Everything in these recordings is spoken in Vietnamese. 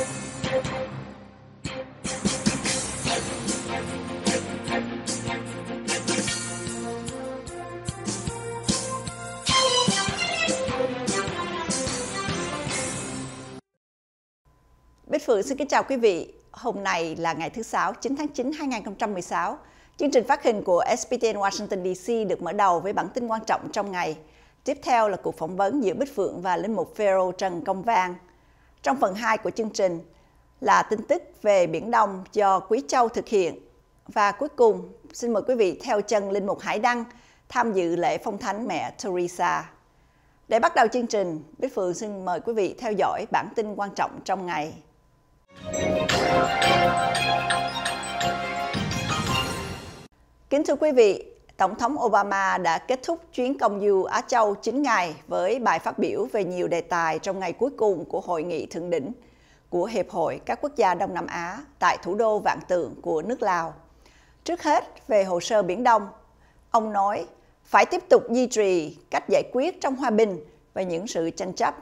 Bích Phượng xin kính chào quý vị. Hôm nay là ngày thứ Sáu, 9 tháng 9 2016. Chương trình phát hình của SPTN Washington DC được mở đầu với bản tin quan trọng trong ngày. Tiếp theo là cuộc phỏng vấn giữa Bích Phượng và Linh Mục Pharaoh Trần Công Vang. Trong phần 2 của chương trình là tin tức về Biển Đông do Quý Châu thực hiện. Và cuối cùng, xin mời quý vị theo chân Linh Mục Hải Đăng tham dự lễ phong thánh mẹ Teresa. Để bắt đầu chương trình, Bích Phượng xin mời quý vị theo dõi bản tin quan trọng trong ngày. Kính thưa quý vị, Tổng thống Obama đã kết thúc chuyến công du Á Châu 9 ngày với bài phát biểu về nhiều đề tài trong ngày cuối cùng của hội nghị thượng đỉnh của Hiệp hội các quốc gia Đông Nam Á tại thủ đô Vạn Tường của nước Lào. Trước hết, về hồ sơ Biển Đông, ông nói phải tiếp tục duy trì cách giải quyết trong hòa bình và những sự tranh chấp.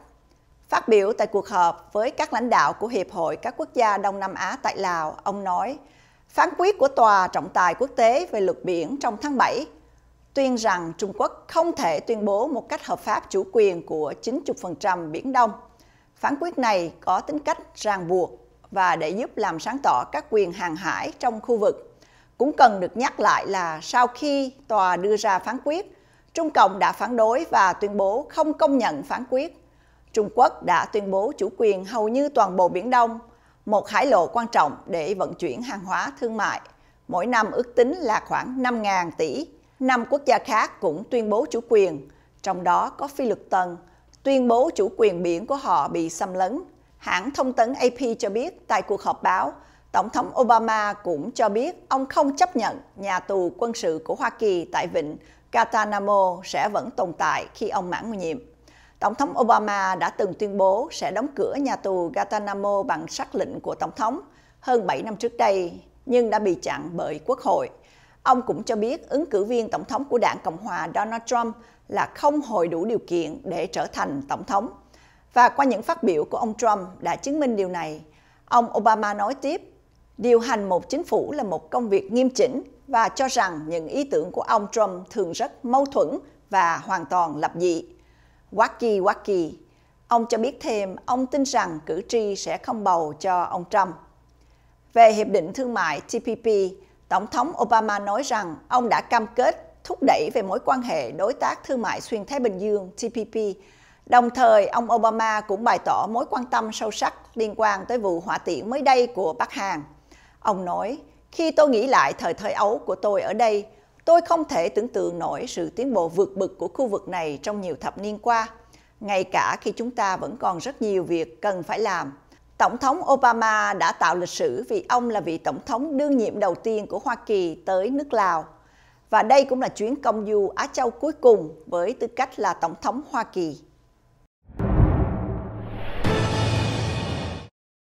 Phát biểu tại cuộc họp với các lãnh đạo của Hiệp hội các quốc gia Đông Nam Á tại Lào, ông nói, phán quyết của Tòa trọng tài quốc tế về luật biển trong tháng 7 tuyên rằng Trung Quốc không thể tuyên bố một cách hợp pháp chủ quyền của 90% Biển Đông. Phán quyết này có tính cách ràng buộc và để giúp làm sáng tỏ các quyền hàng hải trong khu vực. Cũng cần được nhắc lại là sau khi tòa đưa ra phán quyết, Trung Cộng đã phản đối và tuyên bố không công nhận phán quyết. Trung Quốc đã tuyên bố chủ quyền hầu như toàn bộ Biển Đông, một hải lộ quan trọng để vận chuyển hàng hóa thương mại. Mỗi năm ước tính là khoảng 5.000 tỷ năm quốc gia khác cũng tuyên bố chủ quyền, trong đó có Phi Lực Tân tuyên bố chủ quyền biển của họ bị xâm lấn. Hãng thông tấn AP cho biết tại cuộc họp báo, Tổng thống Obama cũng cho biết ông không chấp nhận nhà tù quân sự của Hoa Kỳ tại Vịnh Guantanamo sẽ vẫn tồn tại khi ông mãn nhiệm. Tổng thống Obama đã từng tuyên bố sẽ đóng cửa nhà tù Guantanamo bằng sắc lệnh của Tổng thống hơn 7 năm trước đây, nhưng đã bị chặn bởi Quốc hội. Ông cũng cho biết ứng cử viên tổng thống của đảng Cộng hòa Donald Trump là không hội đủ điều kiện để trở thành tổng thống. Và qua những phát biểu của ông Trump đã chứng minh điều này. Ông Obama nói tiếp, điều hành một chính phủ là một công việc nghiêm chỉnh và cho rằng những ý tưởng của ông Trump thường rất mâu thuẫn và hoàn toàn lập dị. Wacky wacky. Ông cho biết thêm ông tin rằng cử tri sẽ không bầu cho ông Trump. Về Hiệp định Thương mại TPP, Tổng thống Obama nói rằng ông đã cam kết thúc đẩy về mối quan hệ đối tác thương mại xuyên Thái Bình Dương TPP. Đồng thời, ông Obama cũng bày tỏ mối quan tâm sâu sắc liên quan tới vụ hỏa tiễn mới đây của Bắc Hàn. Ông nói, khi tôi nghĩ lại thời thời ấu của tôi ở đây, tôi không thể tưởng tượng nổi sự tiến bộ vượt bậc của khu vực này trong nhiều thập niên qua, ngay cả khi chúng ta vẫn còn rất nhiều việc cần phải làm Tổng thống Obama đã tạo lịch sử vì ông là vị tổng thống đương nhiệm đầu tiên của Hoa Kỳ tới nước Lào. Và đây cũng là chuyến công du Á Châu cuối cùng với tư cách là tổng thống Hoa Kỳ.